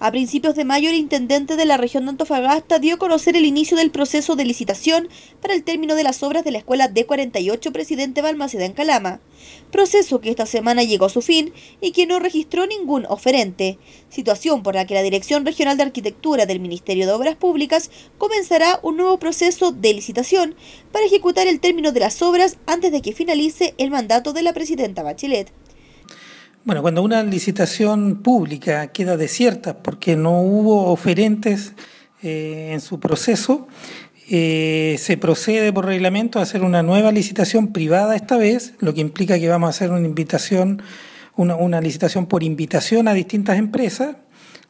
A principios de mayo, el intendente de la región de Antofagasta dio a conocer el inicio del proceso de licitación para el término de las obras de la escuela D48 Presidente Balmaceda en Calama, proceso que esta semana llegó a su fin y que no registró ningún oferente, situación por la que la Dirección Regional de Arquitectura del Ministerio de Obras Públicas comenzará un nuevo proceso de licitación para ejecutar el término de las obras antes de que finalice el mandato de la Presidenta Bachelet. Bueno, cuando una licitación pública queda desierta porque no hubo oferentes eh, en su proceso, eh, se procede por reglamento a hacer una nueva licitación privada esta vez, lo que implica que vamos a hacer una invitación, una licitación por invitación a distintas empresas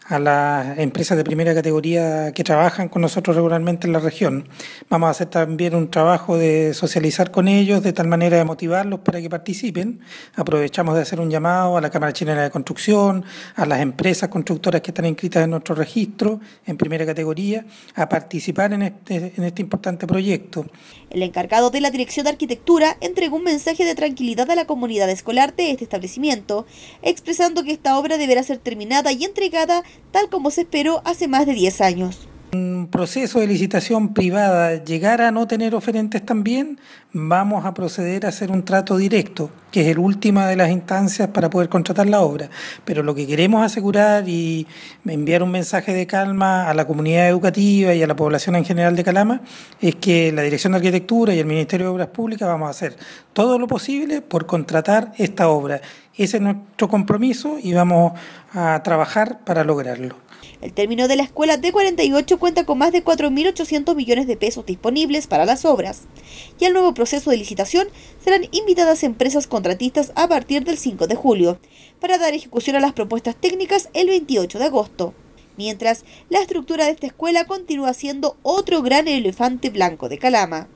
a las empresas de primera categoría que trabajan con nosotros regularmente en la región. Vamos a hacer también un trabajo de socializar con ellos, de tal manera de motivarlos para que participen. Aprovechamos de hacer un llamado a la Cámara Chilena de Construcción, a las empresas constructoras que están inscritas en nuestro registro en primera categoría, a participar en este, este importante proyecto. El encargado de la Dirección de Arquitectura entregó un mensaje de tranquilidad a la comunidad escolar de este establecimiento, expresando que esta obra deberá ser terminada y entregada tal como se esperó hace más de 10 años. Un proceso de licitación privada llegar a no tener oferentes también, vamos a proceder a hacer un trato directo, que es el última de las instancias para poder contratar la obra. Pero lo que queremos asegurar y enviar un mensaje de calma a la comunidad educativa y a la población en general de Calama es que la Dirección de Arquitectura y el Ministerio de Obras Públicas vamos a hacer todo lo posible por contratar esta obra ese es nuestro compromiso y vamos a trabajar para lograrlo. El término de la escuela D48 cuenta con más de 4.800 millones de pesos disponibles para las obras. Y al nuevo proceso de licitación serán invitadas empresas contratistas a partir del 5 de julio para dar ejecución a las propuestas técnicas el 28 de agosto. Mientras, la estructura de esta escuela continúa siendo otro gran elefante blanco de Calama.